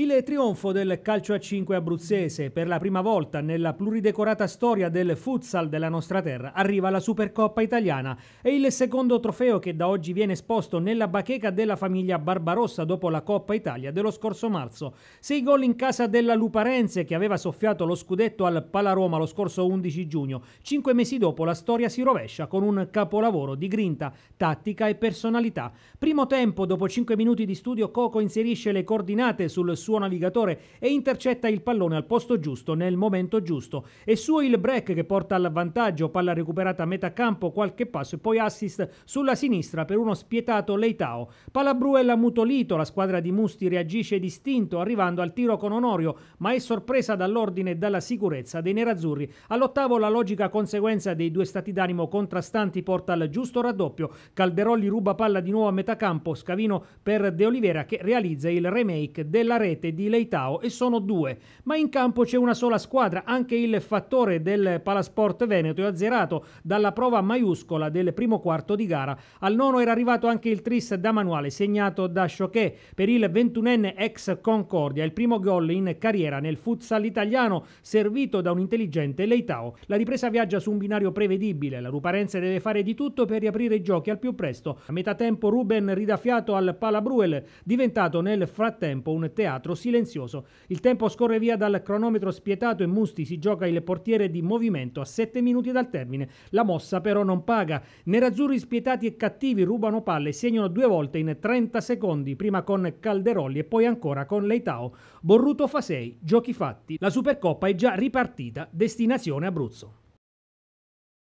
Il trionfo del calcio a 5 abruzzese per la prima volta nella pluridecorata storia del futsal della nostra terra arriva alla Supercoppa italiana È il secondo trofeo che da oggi viene esposto nella bacheca della famiglia Barbarossa dopo la Coppa Italia dello scorso marzo. Sei gol in casa della Luparenze che aveva soffiato lo scudetto al Palaroma lo scorso 11 giugno. Cinque mesi dopo la storia si rovescia con un capolavoro di grinta, tattica e personalità. Primo tempo, dopo 5 minuti di studio, Coco inserisce le coordinate sul suo suo navigatore e intercetta il pallone al posto giusto nel momento giusto. È suo il break che porta al vantaggio, palla recuperata a metà campo, qualche passo e poi assist sulla sinistra per uno spietato Leitao. Palabruella mutolito, la squadra di Musti reagisce distinto arrivando al tiro con Onorio, ma è sorpresa dall'ordine e dalla sicurezza dei nerazzurri. All'ottavo la logica conseguenza dei due stati d'animo contrastanti porta al giusto raddoppio. Calderolli ruba palla di nuovo a metà campo, Scavino per De Olivera che realizza il remake della rete rete di Leitao e sono due, ma in campo c'è una sola squadra. Anche il fattore del Palasport Veneto è azzerato dalla prova maiuscola del primo quarto di gara. Al nono era arrivato anche il tris da manuale segnato da Choquet per il 21enne ex Concordia, il primo gol in carriera nel futsal italiano servito da un intelligente Leitao. La ripresa viaggia su un binario prevedibile, la Ruparense deve fare di tutto per riaprire i giochi al più presto. A metà tempo Ruben ridafiato al Palabruel, diventato nel frattempo un teatro 4, silenzioso. Il tempo scorre via dal cronometro spietato e Musti si gioca il portiere di movimento a 7 minuti dal termine. La mossa però non paga. Nerazzurri spietati e cattivi rubano palle, segnano due volte in 30 secondi, prima con Calderolli e poi ancora con Leitao. Borruto fa 6, giochi fatti. La Supercoppa è già ripartita, destinazione Abruzzo.